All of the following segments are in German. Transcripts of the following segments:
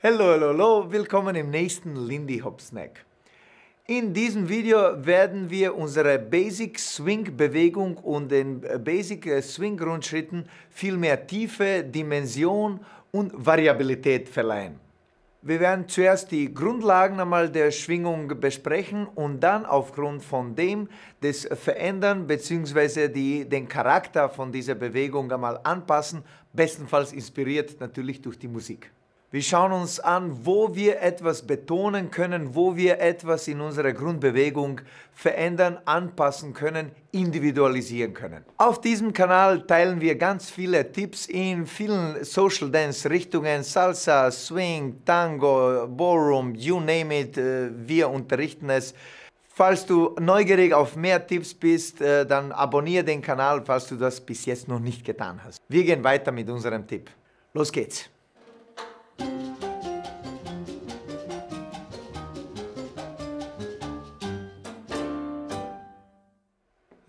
Hallo, hallo, hallo, willkommen im nächsten Lindy Hop Snack. In diesem Video werden wir unsere Basic Swing Bewegung und den Basic äh, Swing Grundschritten viel mehr Tiefe, Dimension und Variabilität verleihen. Wir werden zuerst die Grundlagen einmal der Schwingung besprechen und dann aufgrund von dem das Verändern bzw. den Charakter von dieser Bewegung einmal anpassen, bestenfalls inspiriert natürlich durch die Musik. Wir schauen uns an, wo wir etwas betonen können, wo wir etwas in unserer Grundbewegung verändern, anpassen können, individualisieren können. Auf diesem Kanal teilen wir ganz viele Tipps in vielen Social Dance Richtungen, Salsa, Swing, Tango, Ballroom, you name it, äh, wir unterrichten es. Falls du neugierig auf mehr Tipps bist, äh, dann abonniere den Kanal, falls du das bis jetzt noch nicht getan hast. Wir gehen weiter mit unserem Tipp. Los geht's!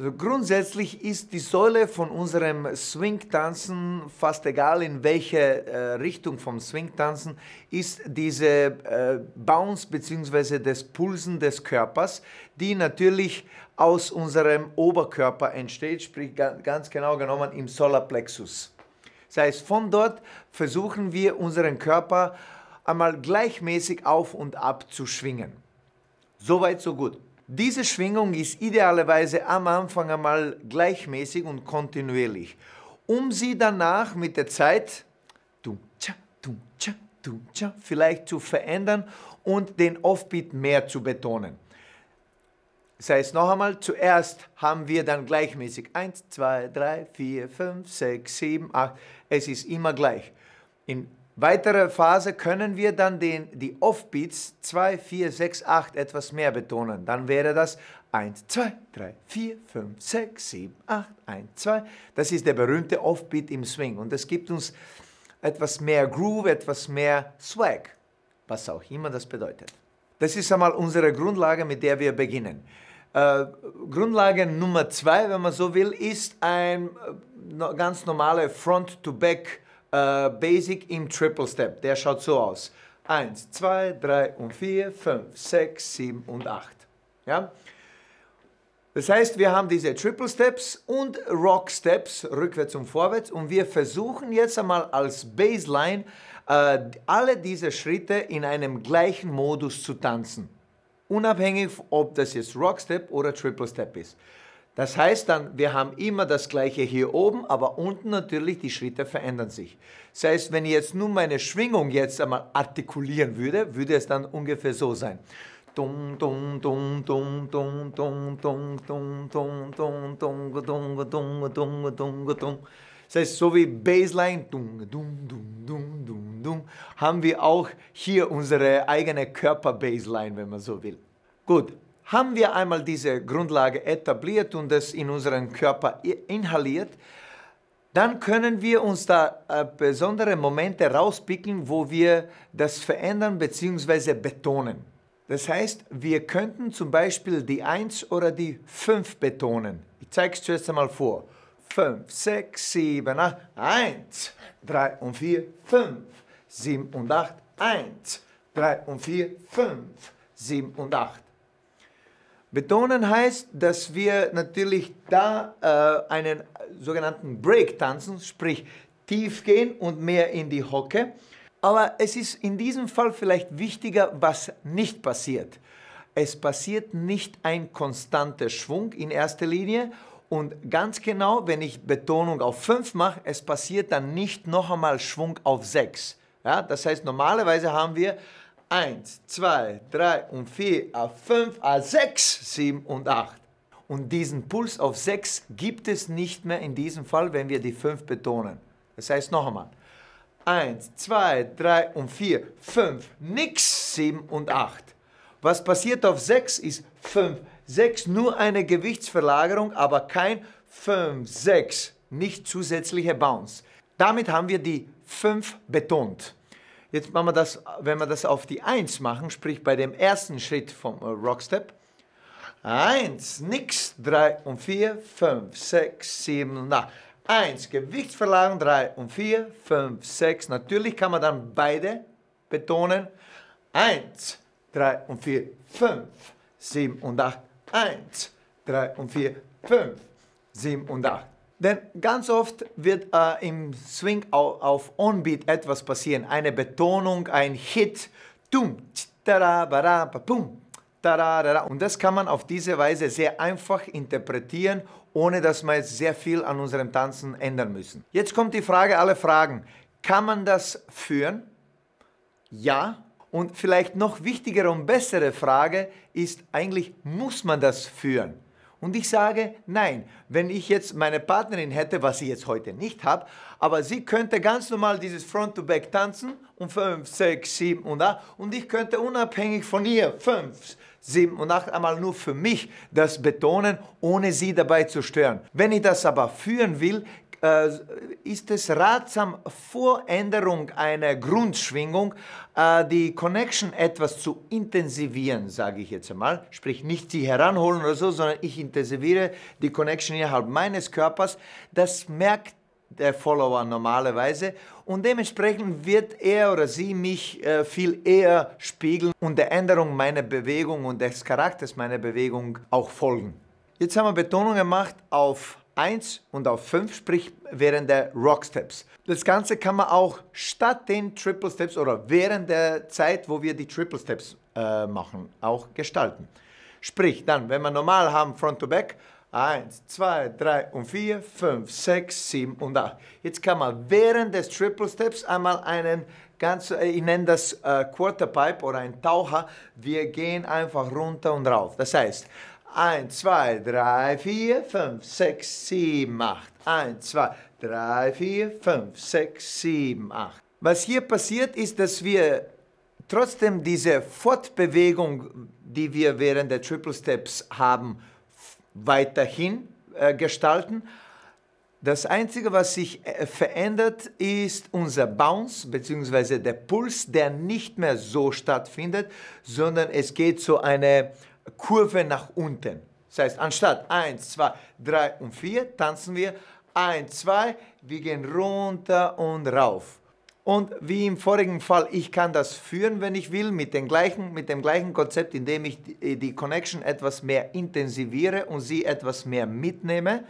Also grundsätzlich ist die Säule von unserem Swing-Tanzen, fast egal in welche äh, Richtung vom Swing-Tanzen, ist diese äh, Bounce bzw. das Pulsen des Körpers, die natürlich aus unserem Oberkörper entsteht, sprich ganz genau genommen im Solarplexus. Das heißt, von dort versuchen wir unseren Körper einmal gleichmäßig auf und ab zu schwingen. Soweit, so gut. Diese Schwingung ist idealerweise am Anfang einmal gleichmäßig und kontinuierlich, um sie danach mit der Zeit vielleicht zu verändern und den Offbeat mehr zu betonen. Das heißt noch einmal, zuerst haben wir dann gleichmäßig 1, 2, 3, 4, 5, 6, 7, 8. Es ist immer gleich. In Weitere Phase können wir dann den, die Offbeats 2, 4, 6, 8 etwas mehr betonen. Dann wäre das 1, 2, 3, 4, 5, 6, 7, 8, 1, 2. Das ist der berühmte Offbeat im Swing und das gibt uns etwas mehr Groove, etwas mehr Swag, was auch immer das bedeutet. Das ist einmal unsere Grundlage, mit der wir beginnen. Äh, Grundlage Nummer 2, wenn man so will, ist ein äh, ganz normale Front-to-Back äh, Basic im Triple Step, der schaut so aus. 1, 2, 3 und 4, 5, 6, 7 und 8. Ja? Das heißt, wir haben diese Triple Steps und Rock Steps, rückwärts und vorwärts. Und wir versuchen jetzt einmal als Baseline äh, alle diese Schritte in einem gleichen Modus zu tanzen. Unabhängig, ob das jetzt Rock Step oder Triple Step ist. Das heißt dann, wir haben immer das gleiche hier oben, aber unten natürlich die Schritte verändern sich. Das heißt, wenn ich jetzt nur meine Schwingung jetzt einmal artikulieren würde, würde es dann ungefähr so sein. Dung, dung, dung, dung, dung, dung, dung, dung, dung, dung, dung, dung, dung, dung, dung, dung. Das heißt, so wie Baseline, dung, dung, dung, dung, dung, dung, haben wir auch hier unsere eigene Körper-Bassline, wenn man so will. Gut, haben wir einmal diese Grundlage etabliert und es in unseren Körper inhaliert, dann können wir uns da äh, besondere Momente rauspicken, wo wir das verändern bzw. betonen. Das heißt, wir könnten zum Beispiel die 1 oder die 5 betonen. Ich zeige es zuerst einmal vor. 5, 6, 7, 8, 1, 3 und 4, 5, 7 und 8, 1, 3 und 4, 5, 7 und 8. Betonen heißt, dass wir natürlich da äh, einen sogenannten Break tanzen, sprich tief gehen und mehr in die Hocke. Aber es ist in diesem Fall vielleicht wichtiger, was nicht passiert. Es passiert nicht ein konstanter Schwung in erster Linie und ganz genau, wenn ich Betonung auf 5 mache, es passiert dann nicht noch einmal Schwung auf 6. Ja, das heißt, normalerweise haben wir 1, 2, 3 und 4, A5, A6, 7 und 8. Und diesen Puls auf 6 gibt es nicht mehr in diesem Fall, wenn wir die 5 betonen. Das heißt noch einmal. 1, 2, 3 und 4, 5, nix, 7 und 8. Was passiert auf 6 ist 5, 6, nur eine Gewichtsverlagerung, aber kein 5, 6, nicht zusätzliche Bounce. Damit haben wir die 5 betont. Jetzt machen wir das, wenn wir das auf die 1 machen, sprich bei dem ersten Schritt vom äh, Rockstep. 1, nix, 3 und 4, 5, 6, 7 und 8. 1, Gewichtsverlagerung, 3 und 4, 5, 6. Natürlich kann man dann beide betonen. 1, 3 und 4, 5, 7 und 8. 1, 3 und 4, 5, 7 und 8. Denn ganz oft wird äh, im Swing auf, auf on etwas passieren. Eine Betonung, ein Hit. Und das kann man auf diese Weise sehr einfach interpretieren, ohne dass wir jetzt sehr viel an unserem Tanzen ändern müssen. Jetzt kommt die Frage alle Fragen. Kann man das führen? Ja. Und vielleicht noch wichtigere und bessere Frage ist eigentlich, muss man das führen? Und ich sage, nein, wenn ich jetzt meine Partnerin hätte, was ich jetzt heute nicht habe, aber sie könnte ganz normal dieses Front-to-Back tanzen und 5, 6, 7 und 8 und ich könnte unabhängig von ihr 5, 7 und 8 einmal nur für mich das betonen, ohne sie dabei zu stören. Wenn ich das aber führen will, äh, ist es ratsam, vor Änderung einer Grundschwingung äh, die Connection etwas zu intensivieren, sage ich jetzt einmal. Sprich, nicht sie heranholen oder so, sondern ich intensiviere die Connection innerhalb meines Körpers. Das merkt der Follower normalerweise und dementsprechend wird er oder sie mich äh, viel eher spiegeln und der Änderung meiner Bewegung und des Charakters meiner Bewegung auch folgen. Jetzt haben wir Betonung gemacht auf 1 und auf 5, sprich während der Rock Steps. Das Ganze kann man auch statt den Triple Steps oder während der Zeit, wo wir die Triple Steps äh, machen, auch gestalten. Sprich, dann, wenn wir normal haben, Front to Back, 1, 2, 3 und 4, 5, 6, 7 und 8. Jetzt kann man während des Triple Steps einmal einen ganz, äh, ich nenne das äh, Quarterpipe oder ein Taucher. Wir gehen einfach runter und rauf. Das heißt, 1, 2, 3, 4, 5, 6, 7, 8. 1, 2, 3, 4, 5, 6, 7, 8. Was hier passiert ist, dass wir trotzdem diese Fortbewegung, die wir während der Triple Steps haben, weiterhin äh, gestalten. Das Einzige, was sich äh, verändert, ist unser Bounce bzw. der Puls, der nicht mehr so stattfindet, sondern es geht zu einer Kurve nach unten. Das heißt, anstatt 1, 2, 3 und 4 tanzen wir 1, 2, wir gehen runter und rauf. Und wie im vorigen Fall, ich kann das führen, wenn ich will, mit, den gleichen, mit dem gleichen Konzept, indem ich die Connection etwas mehr intensiviere und sie etwas mehr mitnehme.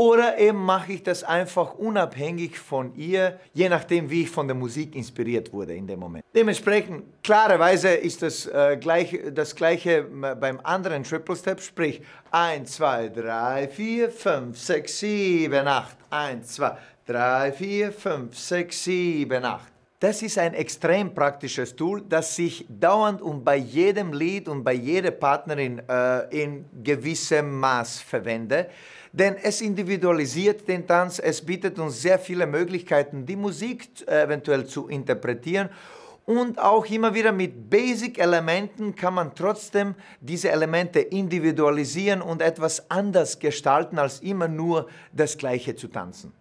Oder eben mache ich das einfach unabhängig von ihr, je nachdem, wie ich von der Musik inspiriert wurde in dem Moment. Dementsprechend, klarerweise ist das, äh, gleich, das gleiche beim anderen Triple Step, sprich 1, 2, 3, 4, 5, 6, 7, 8. 1, 2, 3, 4, 5, 6, 7, 8. Das ist ein extrem praktisches Tool, das sich dauernd und bei jedem Lied und bei jeder Partnerin äh, in gewissem Maß verwende, denn es individualisiert den Tanz, es bietet uns sehr viele Möglichkeiten, die Musik äh, eventuell zu interpretieren und auch immer wieder mit Basic-Elementen kann man trotzdem diese Elemente individualisieren und etwas anders gestalten, als immer nur das Gleiche zu tanzen.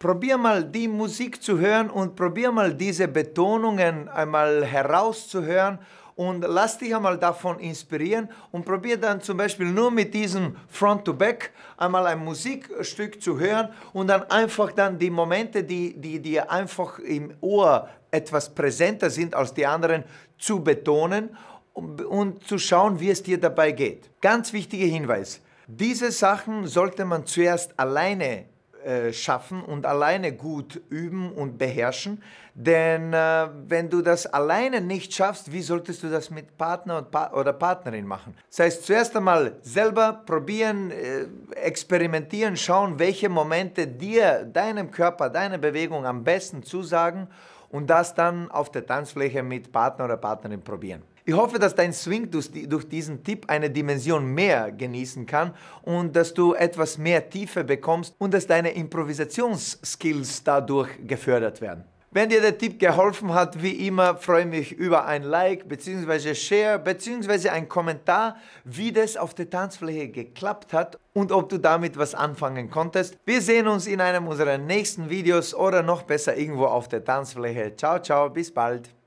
Probier mal die Musik zu hören und probier mal diese Betonungen einmal herauszuhören und lass dich einmal davon inspirieren und probier dann zum Beispiel nur mit diesem Front to Back einmal ein Musikstück zu hören und dann einfach dann die Momente, die dir die einfach im Ohr etwas präsenter sind als die anderen, zu betonen und zu schauen, wie es dir dabei geht. Ganz wichtiger Hinweis. Diese Sachen sollte man zuerst alleine äh, schaffen und alleine gut üben und beherrschen. Denn äh, wenn du das alleine nicht schaffst, wie solltest du das mit Partner pa oder Partnerin machen? Das heißt, zuerst einmal selber probieren, äh, experimentieren, schauen, welche Momente dir, deinem Körper, deiner Bewegung am besten zusagen und das dann auf der Tanzfläche mit Partner oder Partnerin probieren. Ich hoffe, dass dein Swing durch diesen Tipp eine Dimension mehr genießen kann und dass du etwas mehr Tiefe bekommst und dass deine Improvisationsskills dadurch gefördert werden. Wenn dir der Tipp geholfen hat, wie immer freue mich über ein Like bzw. Share bzw. einen Kommentar, wie das auf der Tanzfläche geklappt hat und ob du damit was anfangen konntest. Wir sehen uns in einem unserer nächsten Videos oder noch besser irgendwo auf der Tanzfläche. Ciao, ciao, bis bald.